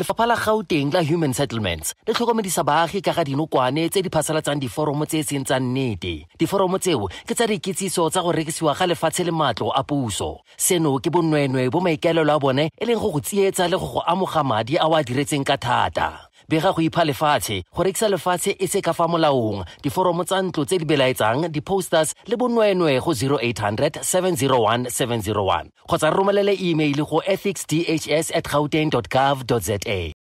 lefapha la gauteng la human settlements le tlhokomedisa baagi ka ga dinokwane tse di phasalatsang diforomo tse e seng tsa nnete diforomo tseo ke tsa dikitsiso tsa go rekisiwa ga lefatshe le matlo a puso seno ke bonweenwe bo maikaelelo a bone e leng go go tsietsa le go go amoga madi a o a diretseng ka thata bega go ipha lefatshe go rekisa lefatshe e se ka fa molaong diforomo tsa ntlo tse di belaetsang diposters le bonweenwee go 0800 701 701 kgotsa re romelele emeile go ethicsdhs at gauteng gov za